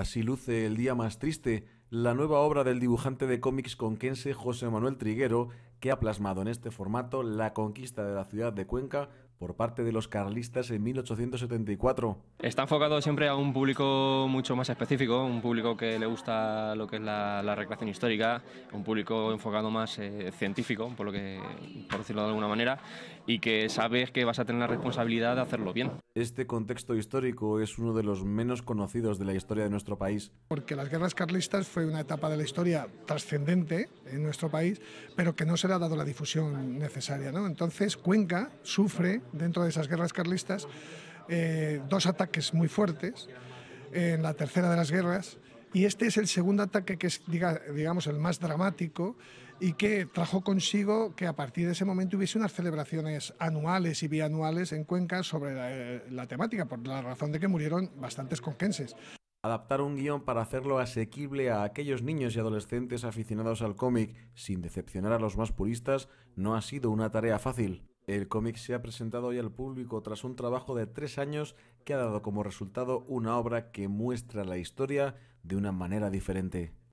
Así luce el día más triste, la nueva obra del dibujante de cómics conquense José Manuel Triguero, que ha plasmado en este formato la conquista de la ciudad de Cuenca por parte de los carlistas en 1874. Está enfocado siempre a un público mucho más específico, un público que le gusta lo que es la, recreación histórica, un público enfocado más eh, científico, por, lo que, por decirlo de alguna manera, y que sabes que vas a tener la responsabilidad de hacerlo bien. Este contexto histórico es uno de los menos conocidos de la historia de nuestro país. Porque las guerras carlistas fue una etapa de la historia trascendente en nuestro país, pero que no se le ha dado la difusión necesaria. ¿no? Entonces, Cuenca sufre, dentro de esas guerras carlistas, eh, dos ataques muy fuertes eh, en la tercera de las guerras. Y este es el segundo ataque que es, digamos, el más dramático y que trajo consigo que a partir de ese momento hubiese unas celebraciones anuales y bianuales en Cuenca sobre la, eh, la temática, por la razón de que murieron bastantes conquenses adaptar un guión para hacerlo asequible a aquellos niños y adolescentes aficionados al cómic sin decepcionar a los más puristas no ha sido una tarea fácil. El cómic se ha presentado hoy al público tras un trabajo de tres años que ha dado como resultado una obra que muestra la historia de una manera diferente.